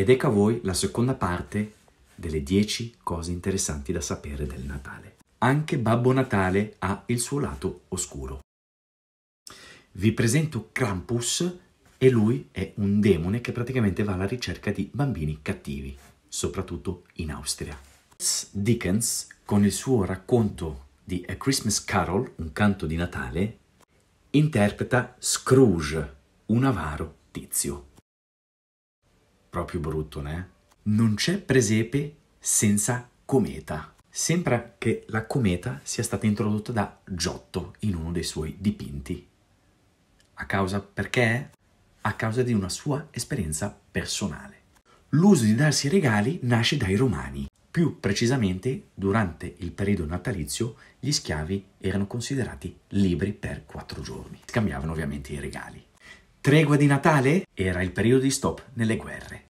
ed ecco a voi la seconda parte delle 10 cose interessanti da sapere del Natale. Anche Babbo Natale ha il suo lato oscuro. Vi presento Krampus e lui è un demone che praticamente va alla ricerca di bambini cattivi, soprattutto in Austria. Dickens, con il suo racconto di A Christmas Carol, un canto di Natale, interpreta Scrooge, un avaro tizio proprio brutto, né? Non c'è presepe senza cometa. Sembra che la cometa sia stata introdotta da Giotto in uno dei suoi dipinti. A causa perché? A causa di una sua esperienza personale. L'uso di darsi regali nasce dai romani. Più precisamente, durante il periodo natalizio, gli schiavi erano considerati liberi per quattro giorni. Scambiavano ovviamente i regali. Tregua di Natale era il periodo di stop nelle guerre.